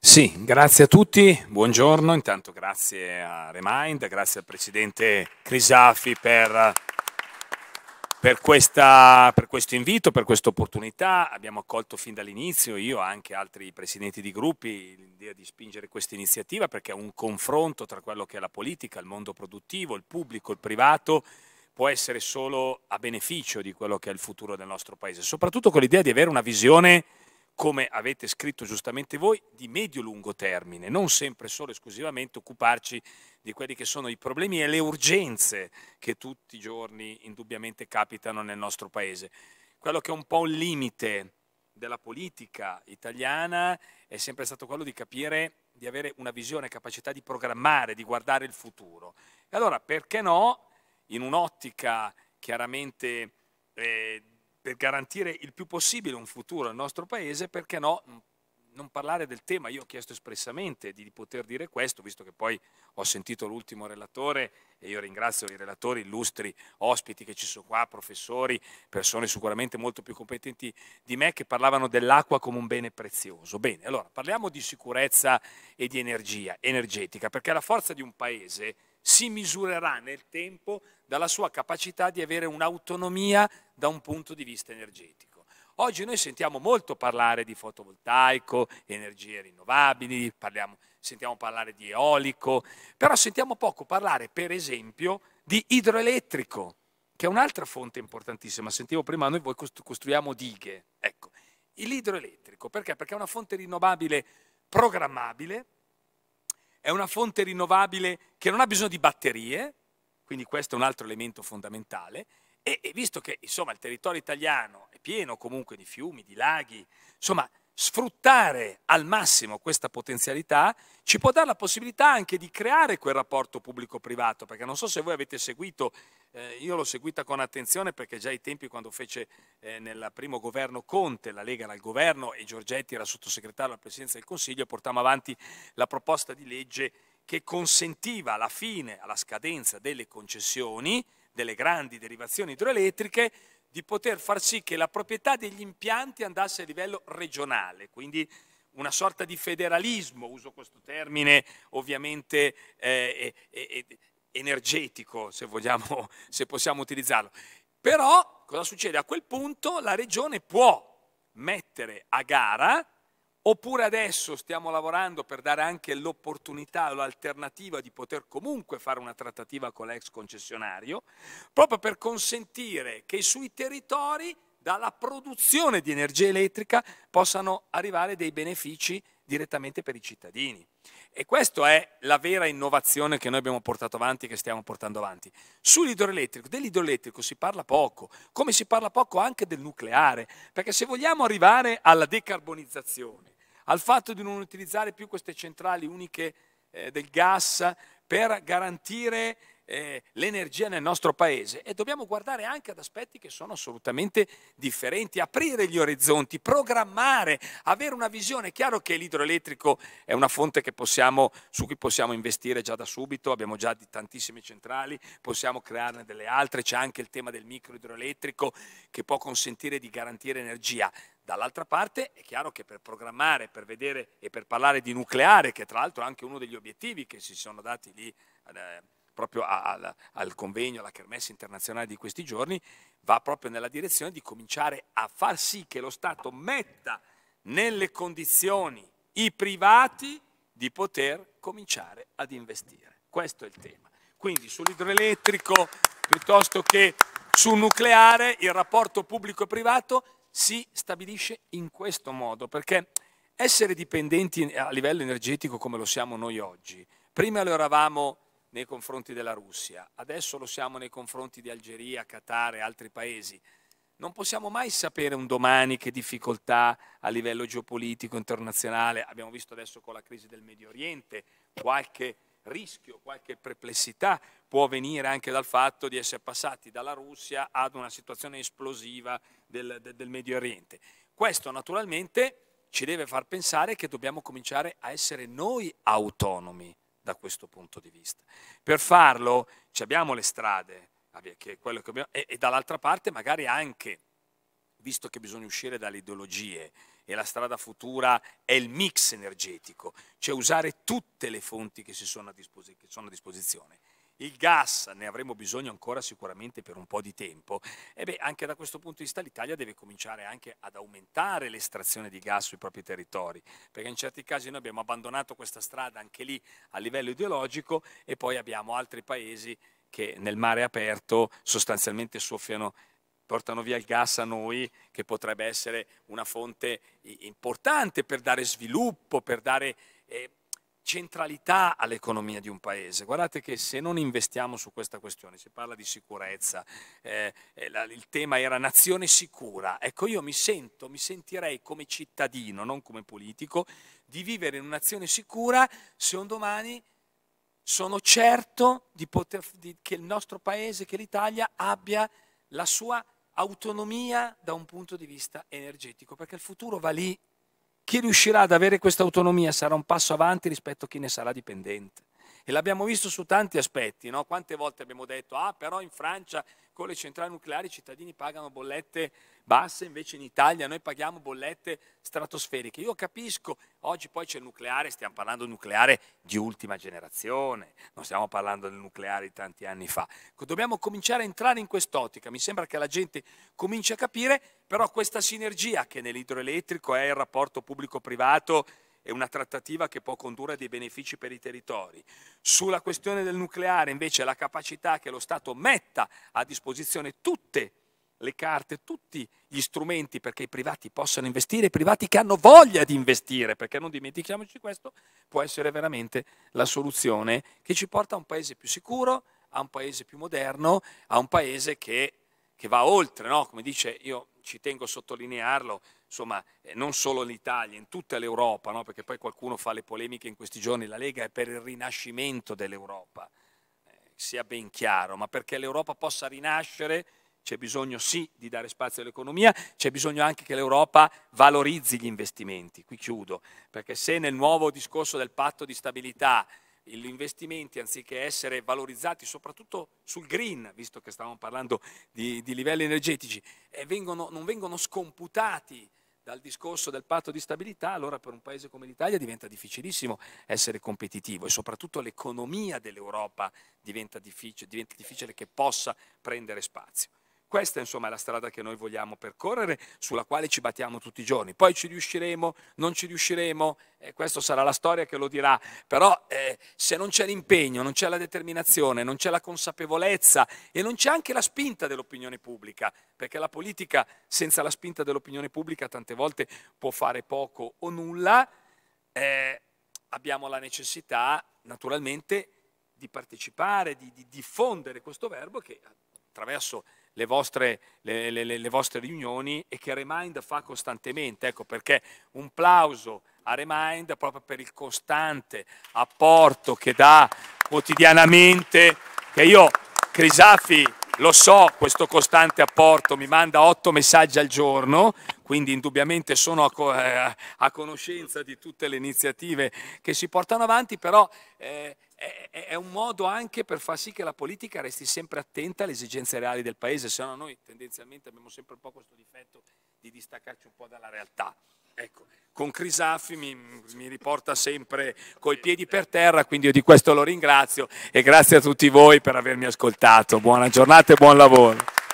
Sì, mm-hmm. grazie a tutti, buongiorno, intanto grazie a Remind, grazie al Presidente Crisafi per, per, questa, per questo invito, per questa opportunità. Abbiamo accolto fin dall'inizio, io e anche altri Presidenti di gruppi, l'idea di spingere questa iniziativa perché è un confronto tra quello che è la politica, il mondo produttivo, il pubblico, il privato, può essere solo a beneficio di quello che è il futuro del nostro Paese, soprattutto con l'idea di avere una visione come avete scritto giustamente voi, di medio-lungo termine, non sempre solo esclusivamente occuparci di quelli che sono i problemi e le urgenze che tutti i giorni indubbiamente capitano nel nostro Paese. Quello che è un po' un limite della politica italiana è sempre stato quello di capire, di avere una visione, capacità di programmare, di guardare il futuro. E allora perché no, in un'ottica chiaramente... Eh, per garantire il più possibile un futuro al nostro paese, perché no, non parlare del tema. Io ho chiesto espressamente di poter dire questo, visto che poi ho sentito l'ultimo relatore e io ringrazio i relatori, illustri ospiti che ci sono qua, professori, persone sicuramente molto più competenti di me che parlavano dell'acqua come un bene prezioso. Bene, allora parliamo di sicurezza e di energia energetica, perché la forza di un paese si misurerà nel tempo dalla sua capacità di avere un'autonomia da un punto di vista energetico. Oggi noi sentiamo molto parlare di fotovoltaico, energie rinnovabili, parliamo, sentiamo parlare di eolico, però sentiamo poco parlare, per esempio, di idroelettrico, che è un'altra fonte importantissima. Sentivo prima, noi costruiamo dighe. Ecco, l'idroelettrico, perché? Perché è una fonte rinnovabile programmabile, è una fonte rinnovabile che non ha bisogno di batterie, quindi questo è un altro elemento fondamentale, e, e visto che insomma, il territorio italiano è pieno comunque di fiumi, di laghi, insomma sfruttare al massimo questa potenzialità ci può dare la possibilità anche di creare quel rapporto pubblico-privato, perché non so se voi avete seguito, eh, io l'ho seguita con attenzione perché già ai tempi quando fece eh, nel primo governo Conte, la Lega era al governo e Giorgetti era sottosegretario alla Presidenza del Consiglio, portammo avanti la proposta di legge che consentiva la fine, alla scadenza delle concessioni, delle grandi derivazioni idroelettriche, di poter far sì che la proprietà degli impianti andasse a livello regionale, quindi una sorta di federalismo, uso questo termine ovviamente eh, eh, energetico, se, vogliamo, se possiamo utilizzarlo. Però cosa succede? A quel punto la regione può mettere a gara Oppure adesso stiamo lavorando per dare anche l'opportunità, l'alternativa di poter comunque fare una trattativa con l'ex concessionario, proprio per consentire che sui territori dalla produzione di energia elettrica possano arrivare dei benefici direttamente per i cittadini. E questa è la vera innovazione che noi abbiamo portato avanti, che stiamo portando avanti. Sull'idroelettrico, dell'idroelettrico si parla poco, come si parla poco anche del nucleare, perché se vogliamo arrivare alla decarbonizzazione, al fatto di non utilizzare più queste centrali uniche eh, del gas per garantire eh, l'energia nel nostro paese e dobbiamo guardare anche ad aspetti che sono assolutamente differenti, aprire gli orizzonti, programmare, avere una visione. È chiaro che l'idroelettrico è una fonte possiamo, su cui possiamo investire già da subito, abbiamo già tantissime centrali, possiamo crearne delle altre, c'è anche il tema del microidroelettrico che può consentire di garantire energia Dall'altra parte è chiaro che per programmare, per vedere e per parlare di nucleare, che tra l'altro è anche uno degli obiettivi che si sono dati lì eh, proprio al, al, convegno, alla kermesse internazionale di questi giorni, va proprio nella direzione di cominciare a far sì che lo Stato metta nelle condizioni i privati di poter cominciare ad investire. Questo è il tema. Quindi sull'idroelettrico piuttosto che sul nucleare il rapporto pubblico e privato si stabilisce in questo modo, perché essere dipendenti a livello energetico come lo siamo noi oggi, prima lo eravamo nei confronti della Russia, adesso lo siamo nei confronti di Algeria, Qatar e altri paesi, non possiamo mai sapere un domani che difficoltà a livello geopolitico internazionale, abbiamo visto adesso con la crisi del Medio Oriente, qualche rischio, qualche perplessità può venire anche dal fatto di essere passati dalla Russia ad una situazione esplosiva del, del Medio Oriente. Questo naturalmente ci deve far pensare che dobbiamo cominciare a essere noi autonomi da questo punto di vista. Per farlo abbiamo le strade, che è quello che abbiamo, e, e dall'altra parte magari anche visto che bisogna uscire dalle ideologie e la strada futura è il mix energetico, cioè usare tutte le fonti che, sono a, dispos- che sono a disposizione. Il gas ne avremo bisogno ancora sicuramente per un po' di tempo. E beh, anche da questo punto di vista l'Italia deve cominciare anche ad aumentare l'estrazione di gas sui propri territori, perché in certi casi noi abbiamo abbandonato questa strada anche lì a livello ideologico e poi abbiamo altri paesi che nel mare aperto sostanzialmente soffiano portano via il gas a noi, che potrebbe essere una fonte importante per dare sviluppo, per dare eh, centralità all'economia di un paese. Guardate che se non investiamo su questa questione, si parla di sicurezza, eh, eh, la, il tema era nazione sicura, ecco io mi sento, mi sentirei come cittadino, non come politico, di vivere in una nazione sicura se un domani sono certo di poter, di, che il nostro paese, che l'Italia abbia la sua autonomia da un punto di vista energetico, perché il futuro va lì. Chi riuscirà ad avere questa autonomia sarà un passo avanti rispetto a chi ne sarà dipendente. E l'abbiamo visto su tanti aspetti, no? quante volte abbiamo detto, ah però in Francia con le centrali nucleari i cittadini pagano bollette basse, invece in Italia noi paghiamo bollette stratosferiche. Io capisco, oggi poi c'è il nucleare, stiamo parlando di nucleare di ultima generazione, non stiamo parlando del nucleare di tanti anni fa. Dobbiamo cominciare a entrare in quest'ottica, mi sembra che la gente cominci a capire, però questa sinergia che nell'idroelettrico è il rapporto pubblico-privato, è una trattativa che può condurre a dei benefici per i territori. Sulla questione del nucleare invece la capacità che lo Stato metta a disposizione tutte le carte, tutti gli strumenti perché i privati possano investire, i privati che hanno voglia di investire, perché non dimentichiamoci questo, può essere veramente la soluzione che ci porta a un paese più sicuro, a un paese più moderno, a un paese che, che va oltre, no? come dice io ci tengo a sottolinearlo, insomma, eh, non solo in Italia, in tutta l'Europa, no? perché poi qualcuno fa le polemiche in questi giorni, la Lega è per il rinascimento dell'Europa, eh, sia ben chiaro, ma perché l'Europa possa rinascere c'è bisogno sì di dare spazio all'economia, c'è bisogno anche che l'Europa valorizzi gli investimenti. Qui chiudo, perché se nel nuovo discorso del patto di stabilità gli investimenti anziché essere valorizzati soprattutto sul green, visto che stavamo parlando di, di livelli energetici, eh, vengono, non vengono scomputati dal discorso del patto di stabilità, allora per un paese come l'Italia diventa difficilissimo essere competitivo e soprattutto l'economia dell'Europa diventa difficile, diventa difficile che possa prendere spazio. Questa insomma è la strada che noi vogliamo percorrere, sulla quale ci battiamo tutti i giorni. Poi ci riusciremo, non ci riusciremo, eh, questa sarà la storia che lo dirà, però eh, se non c'è l'impegno, non c'è la determinazione, non c'è la consapevolezza e non c'è anche la spinta dell'opinione pubblica, perché la politica senza la spinta dell'opinione pubblica tante volte può fare poco o nulla, eh, abbiamo la necessità naturalmente di partecipare, di, di diffondere questo verbo che attraverso le vostre, le, le, le vostre, riunioni e che Remind fa costantemente. Ecco perché un plauso a Remind proprio per il costante apporto che dà quotidianamente, che io, Crisafi, lo so, questo costante apporto mi manda otto messaggi al giorno, quindi indubbiamente sono a, a, eh, a conoscenza di tutte le iniziative che si portano avanti, però... Eh, è, è, un modo anche per far sì che la politica resti sempre attenta alle esigenze reali del Paese, se no noi tendenzialmente abbiamo sempre un po' questo difetto di distaccarci un po' dalla realtà. Ecco, con Crisaffi mi, mi riporta sempre coi piedi per terra, quindi io di questo lo ringrazio e grazie a tutti voi per avermi ascoltato. Buona giornata e buon lavoro.